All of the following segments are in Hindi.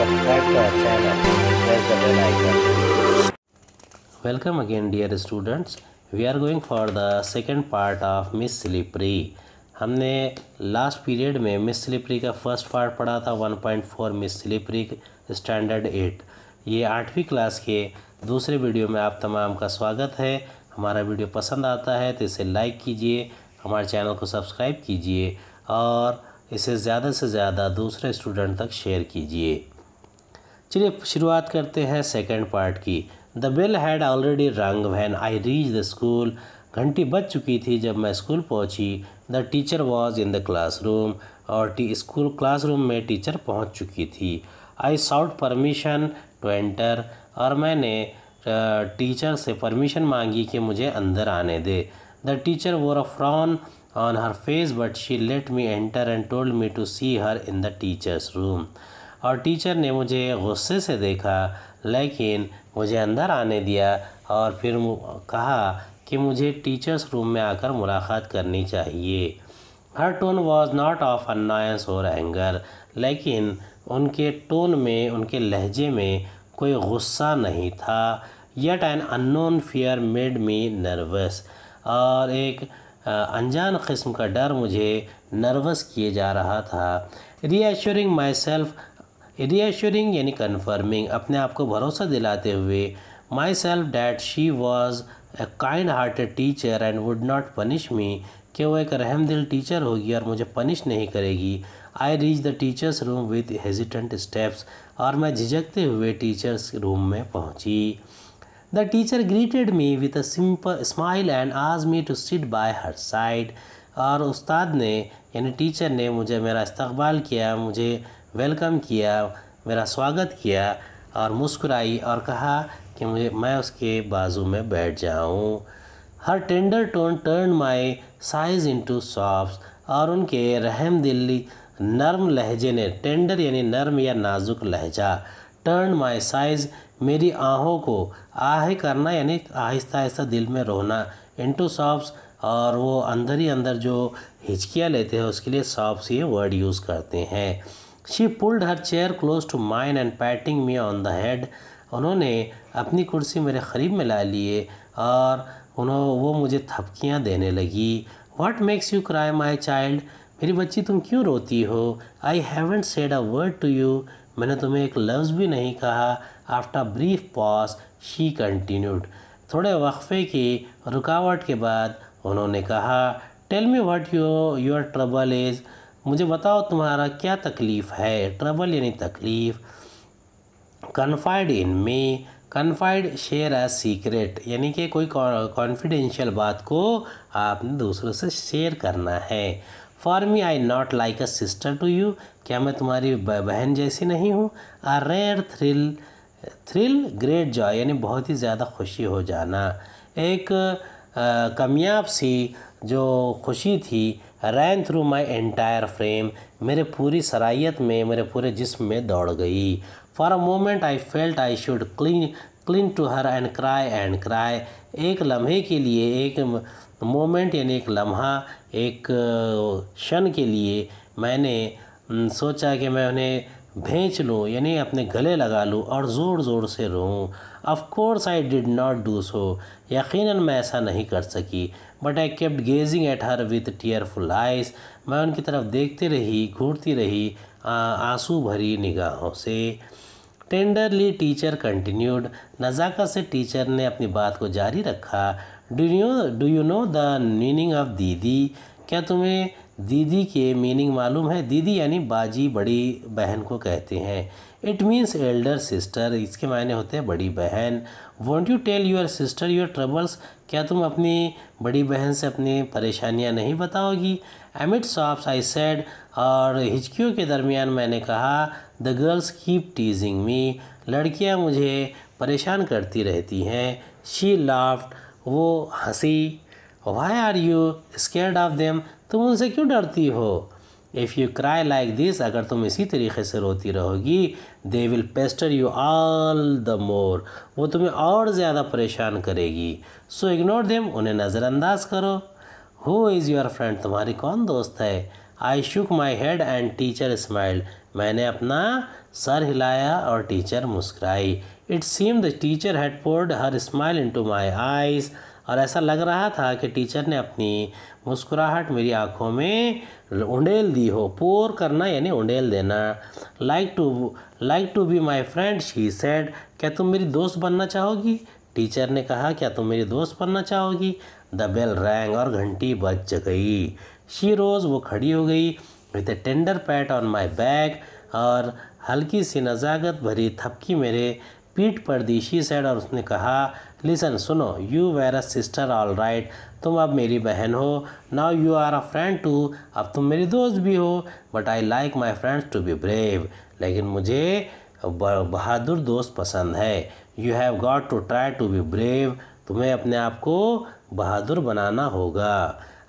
subscribe to our channel and press the bell icon. Welcome again dear students. We are going for the second part of Miss Slippery. हमने लास्ट पीरियड में मिस स्लिपरी का फर्स्ट पार्ट पढ़ा था 1.4 मिस स्लिपरी स्टैंडर्ड एट ये आठवीं क्लास के दूसरे वीडियो में आप तमाम का स्वागत है हमारा वीडियो पसंद आता है तो इसे लाइक कीजिए हमारे चैनल को सब्सक्राइब कीजिए और इसे ज़्यादा से ज़्यादा दूसरे स्टूडेंट तक शेयर कीजिए चलिए शुरुआत करते हैं सेकेंड पार्ट की the bell had already rung when I reach the school घंटी बज चुकी थी जब मैं स्कूल पहुंची the teacher was in the classroom और टी स्कूल क्लासरूम में टीचर पहुंच चुकी थी I shout permission to enter और मैंने टीचर से परमिशन मांगी कि मुझे अंदर आने दे the teacher wore a frown on her face but she let me enter and told me to see her in the teachers room और टीचर ने मुझे गुस्से से देखा लेकिन मुझे अंदर आने दिया और फिर कहा कि मुझे टीचर्स रूम में आकर मुलाकात करनी चाहिए her tone was not of annoyance और एंगर लेकिन उनके टोन में उनके लहजे में कोई गुस्सा नहीं था yet an unknown fear made me nervous और एक अनजान किस्म का डर मुझे नर्वस किए जा रहा था रीएश्योरिंग माई सेल्फ रीअश्योरिंग यानी कन्फर्मिंग अपने आप को भरोसा दिलाते हुए myself that she was a kind hearted teacher and would not punish me कि वो एक रहम दिल टीचर होगी और मुझे पनिश नहीं करेगी I reach the teachers room with hesitant steps और मैं झिझकते हुए टीचर्स रूम में पहुंची the teacher greeted me with a simple smile and आज me to sit by her side और उस्ताद ने यानी टीचर ने मुझे मेरा इस्तबाल किया मुझे वेलकम किया मेरा स्वागत किया और मुस्कुराई और कहा कि मुझे मैं उसके बाजू में बैठ जाऊं। Her tender tone turn my sighs into soft और उनके रहम दिल्ली नर्म लहजे ने टेंडर यानी नर्म या नाजुक लहजा टर्न माय साइज मेरी आहों को आहे करना यानी आहिस्ता आहिस्ता दिल में रोना इंटू सॉफ्ट और वो अंदर ही अंदर जो हिचकियाँ लेते हैं उसके लिए सॉफ्ट ये वर्ड यूज़ करते हैं she pulled her chair close to mine and patting me on the head उन्होंने अपनी कुर्सी मेरे करीब में ला लिए और उन्होंने वो मुझे थपकियाँ देने लगी what makes you cry my child मेरी बच्ची तुम क्यों रोती हो I haven't said a word to you मैंने तुम्हें एक लफ्ज़ भी नहीं कहा after brief pause she continued थोड़े वक्फ़े की रुकावट के बाद उन्होंने कहा tell me what you your trouble is मुझे बताओ तुम्हारा क्या तकलीफ़ है ट्रबल यानी तकलीफ़ confide in me confide share a secret यानी कि कोई कॉन्फिडेंशियल बात को आपने दूसरों से शेयर करना है for me I not like a sister to you क्या मैं तुम्हारी बहन जैसी नहीं हूँ a rare thrill thrill great joy यानी बहुत ही ज़्यादा खुशी हो जाना एक कामयाब सी जो खुशी थी ran through my entire frame मेरे पूरी सराहियत में मेरे पूरे जिसम में दौड़ गई for a moment I felt I should cling cling to her and cry and cry एक लम्हे के लिए एक मोमेंट यानी एक लम्हा एक क्षण के लिए मैंने सोचा कि मैं उन्हें भेंच लूँ यानी अपने गले लगा लूँ और ज़ोर ज़ोर से रोऊँ of course I did not do so यकीन मैं ऐसा नहीं कर सकी but I kept gazing at her with tearful eyes मैं उनकी तरफ देखते रही घूरती रही आंसू भरी निगाहों से टेंडरली टीचर कंटिन्यूड नज़ाकत से टीचर ने अपनी बात को जारी रखा do you do you know the meaning of दीदी क्या तुम्हें दीदी के मीनिंग मालूम है दीदी यानी बाजी बड़ी बहन को कहते हैं इट मीन्स एल्डर सिस्टर इसके मायने होते हैं बड़ी बहन won't you tell your sister your troubles क्या तुम अपनी बड़ी बहन से अपनी परेशानियाँ नहीं बताओगी एमिट सॉफ्ट आई सेड और हिचकियों के दरमियान मैंने कहा the girls keep teasing me लड़कियाँ मुझे परेशान करती रहती हैं शी लाफ्ट वो हंसी why are you scared of them तुम उनसे क्यों डरती हो if you cry like this अगर तुम इसी तरीके से रोती रहोगी they will pester you all the more वो तुम्हें और ज़्यादा परेशान करेगी सो इग्नोर देम उन्हें नज़रअंदाज करो हु इज़ योर फ्रेंड तुम्हारी कौन दोस्त है I shook my head and teacher smiled मैंने अपना सर हिलाया और टीचर मुस्कराई it seem the teacher had poured her smile into my eyes और ऐसा लग रहा था कि टीचर ने अपनी मुस्कुराहट मेरी आँखों में उंडेल दी हो पोर करना यानी उंडेल देना like to like to be my friend she said क्या तुम मेरी दोस्त बनना चाहोगी टीचर ने कहा क्या तुम मेरी दोस्त बनना चाहोगी द बेल रैंग और घंटी बज गई शी रोज़ वो खड़ी हो गई with a tender pat on my back और हल्की सी नज़ाकत भरी थपकी मेरे पीठ पर दी शी सेड और उसने कहा लिसन सुनो you were a sister all right तुम अब मेरी बहन हो now you are a friend too अब तुम मेरी दोस्त भी हो but I like my friends to be brave लेकिन मुझे बहादुर दोस्त पसंद है you have got to try to be brave तुम्हें अपने आप को बहादुर बनाना होगा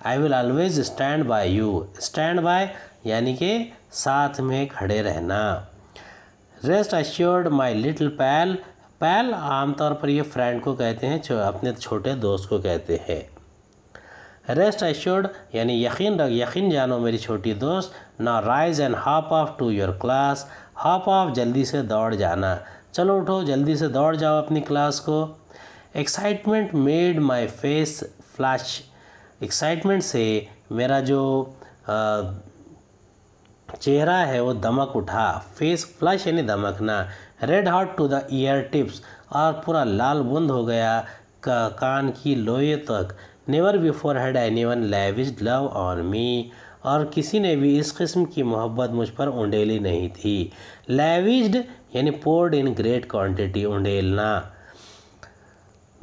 I will always stand by you stand by यानी कि साथ में खड़े रहना rest assured my little pal pal आमतौर पर ये फ्रेंड को कहते हैं अपने छोटे दोस्त को कहते हैं रेस्ट एश्योर्ड यानी यकीन रख यकीन जानो मेरी छोटी दोस्त ना rise and hop off to your class hop off जल्दी से दौड़ जाना चलो उठो जल्दी से दौड़ जाओ अपनी क्लास को excitement made my face flush excitement से मेरा जो आ, चेहरा है वो दमक उठा फेस फ्लश यानी दमकना red hot to the ear tips और पूरा लाल बुंद हो गया का, कान की लोहे तक never before had anyone lavish love on me और किसी ने भी इस किस्म की मोहब्बत मुझ पर उंडेली नहीं थी लेविज्ड यानी पोर्ड इन ग्रेट क्वान्टिटी उंडेलना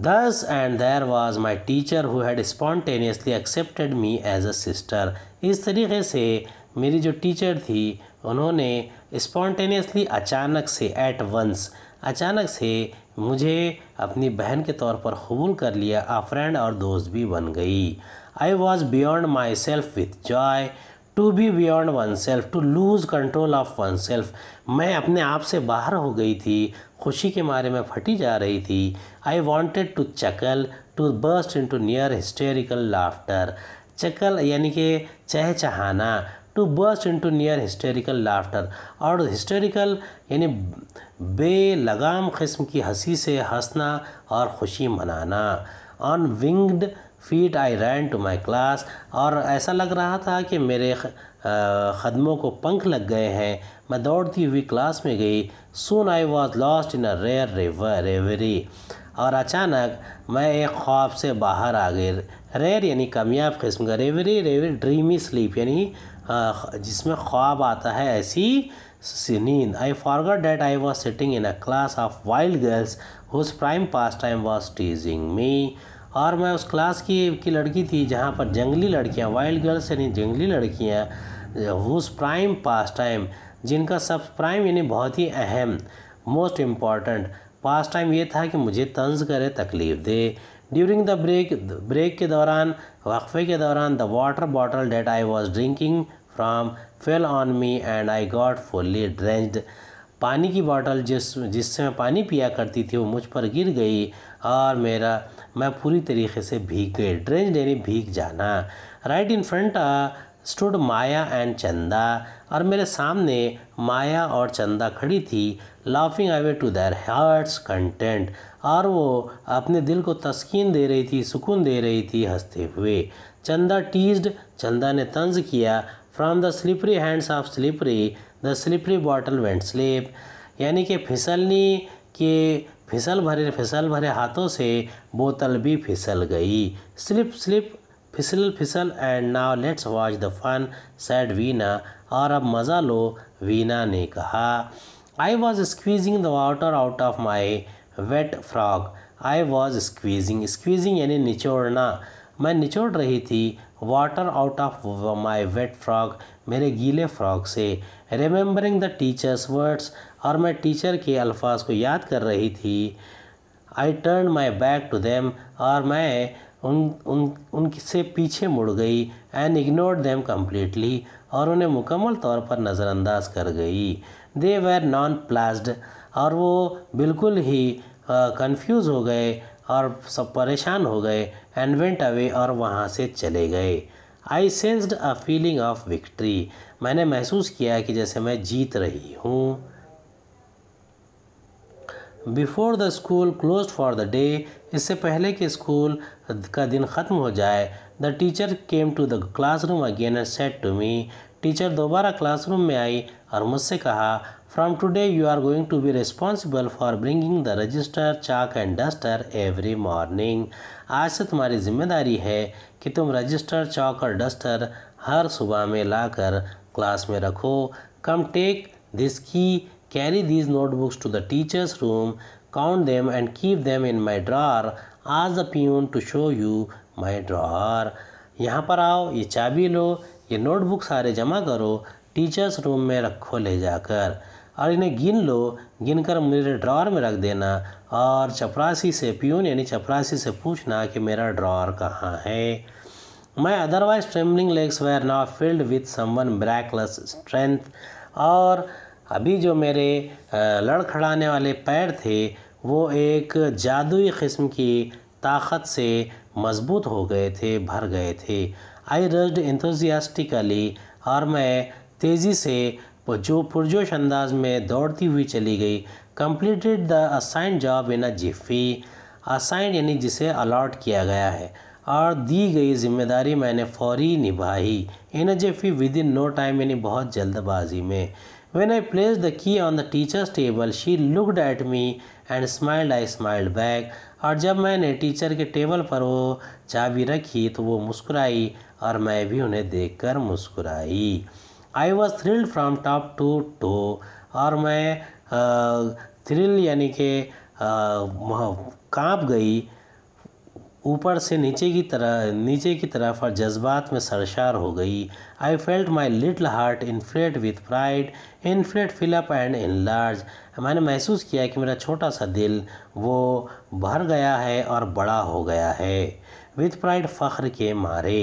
दस and there was my teacher who had spontaneously accepted me as a sister इस तरीके से मेरी जो टीचर थी उन्होंने स्पॉन्टेनियसली अचानक से एट वंस अचानक से मुझे अपनी बहन के तौर पर कबूल कर लिया आ फ्रेंड और दोस्त भी बन गई I was beyond myself with joy to be beyond oneself to lose control of oneself मैं अपने आप से बाहर हो गई थी खुशी के मारे में फटी जा रही थी I wanted to chuckle to burst into near hysterical laughter chuckle यानी कि चहचहाना to burst to near hysterical laughter और हिस्टेरिकल यानी बेलगाम कस्म की हंसी से हंसना और खुशी मनाना on winged feet I ran to my class और ऐसा लग रहा था कि मेरे ख़दमों को पंख लग गए हैं मैं दौड़ती हुई क्लास में गई सुन I was lost in a rare reverie और अचानक मैं एक ख्वाब से बाहर आ गई रेयर यानी कामयाब किस्म का रेवरी रेवरी ड्रीमी स्लीप यानी जिसमें ख्वाब आता है ऐसी नींद आई forgot that I was sitting in a class of wild girls whose prime pastime was teasing me और मैं उस क्लास की की लड़की थी जहाँ पर जंगली लड़कियाँ वाइल्ड गर्ल्स यानी जंगली लड़कियाँ हुज प्राइम पास टाइम जिनका सब प्राइम यानी बहुत ही अहम मोस्ट इम्पॉर्टेंट पास टाइम ये था कि मुझे तंज करे तकलीफ़ दे ड्यूरिंग द ब्रेक ब्रेक के दौरान वक्फे के दौरान the water bottle that I was drinking from fell on me and I got fully drenched पानी की बॉटल जिस जिससे मैं पानी पिया करती थी वो मुझ पर गिर गई और मेरा मैं पूरी तरीके से भीग गई ड्रेंज यानी भीग जाना right in front stood Maya and Chanda और मेरे सामने माया और चंदा खड़ी थी laughing away to their hearts content और वो अपने दिल को तस्कीन दे रही थी सुकून दे रही थी हंसते हुए चंदा टीज्ड चंदा ने तंज किया from the slippery hands of slippery the slippery bottle went slip यानी कि फिसलनी के फिसल भरे फिसल भरे हाथों से बोतल भी फिसल गई स्लिप स्लिप फिसल फिसल and now let's watch the fun said Veena और अब मज़ा लो वीना ने कहा I was squeezing the water out of my wet frock I was squeezing squeezing यानी निचोड़ना मैं निचोड़ रही थी water out of my wet frock मेरे गीले फ्रॉक से रिमेंबरिंग द टीचर्स वर्ड्स और मैं टीचर के अल्फाज को याद कर रही थी I turn my back to them और मैं उन उन उनसे पीछे मुड़ गई एंड इग्नोर देम कम्प्लीटली और उन्हें मुकम्मल तौर पर नज़रअंदाज कर गई दे वेर नॉन प्लास्ड और वो बिल्कुल ही कन्फ्यूज़ हो गए और सब परेशान हो गए एंड वेंट अवे और वहाँ से चले गए I sensed a feeling of victory मैंने महसूस किया कि जैसे मैं जीत रही हूँ before the school close for the day इससे पहले कि स्कूल का दिन ख़त्म हो जाए the teacher came to the classroom again and said to me teacher दोबारा क्लासरूम में आई और मुझसे कहा From today, you are going to be responsible for bringing the register chalk and duster every morning आज से तुम्हारी जिम्मेदारी है कि तुम रजिस्टर चौक और डस्टर हर सुबह में लाकर क्लास में रखो come take this key carry these notebooks to the teachers room count them and keep them in my drawer ask the peon to show you my drawer यहाँ पर आओ ये चाबी लो ये नोटबुक सारे जमा करो टीचर्स रूम में रखो ले जाकर और इन्हें गिन लो गिन कर मेरे ड्रॉर में रख देना और चपरासी से प्यून यानी चपरासी से पूछना कि मेरा ड्रॉर कहाँ है मैं otherwise trembling legs were now filled with someone brakeless strength और अभी जो मेरे लड़खड़ाने वाले पैर थे वो एक जादुई किस्म की ताकत से मजबूत हो गए थे भर गए थे आई रस्ड इंथोजियास्टिकली और मैं तेज़ी से वो जो पुरजोश अंदाज में दौड़ती हुई चली गई completed the assign job in a jiffy assign यानी जिसे अलाट किया गया है और दी गई जिम्मेदारी मैंने फौरी निभाई in a jiffy within no time यानी बहुत जल्दबाजी में when I place the key on the teachers table she looked at me and smiled I smiled back और जब मैंने टीचर के टेबल पर वो चाबी रखी तो वो मुस्कुराई और मैं भी उन्हें देख कर मुस्कुराई I was thrilled from top to toe और मैं थ्रिल यानी कि कांप गई ऊपर से नीचे की तरह नीचे की तरफ और जज्बात में सरशार हो गई I felt my little heart inflate with pride inflate fill up and enlarge मैंने महसूस किया कि मेरा छोटा सा दिल वो भर गया है और बड़ा हो गया है विथ प्राइड फ़ख्र के मारे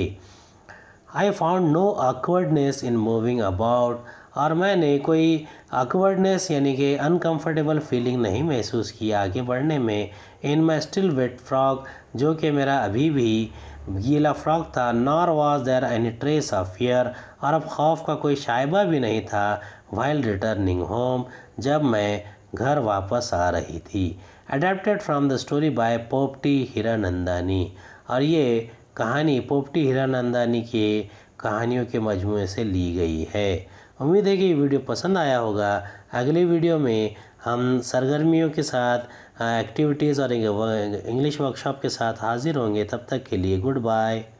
I found no awkwardness in moving about और मैंने कोई आकवर्डनेस यानी कि अनकंफर्टेबल फीलिंग नहीं महसूस किया आगे बढ़ने में in my still wet frock जो कि मेरा अभी भी गीला फ्रॉक था nor was there any trace of fear और अब खौफ का कोई शायबा भी नहीं था वाइल रिटर्निंग होम जब मैं घर वापस आ रही थी adapted from the story by Popati Hiranandani और ये कहानी पोपटी हीरानंदानी के कहानियों के मजमू से ली गई है उम्मीद है कि ये वीडियो पसंद आया होगा अगले वीडियो में हम सरगर्मियों के साथ एक्टिविटीज़ और इंग्लिश वर्कशॉप के साथ हाज़िर होंगे तब तक के लिए गुड बाय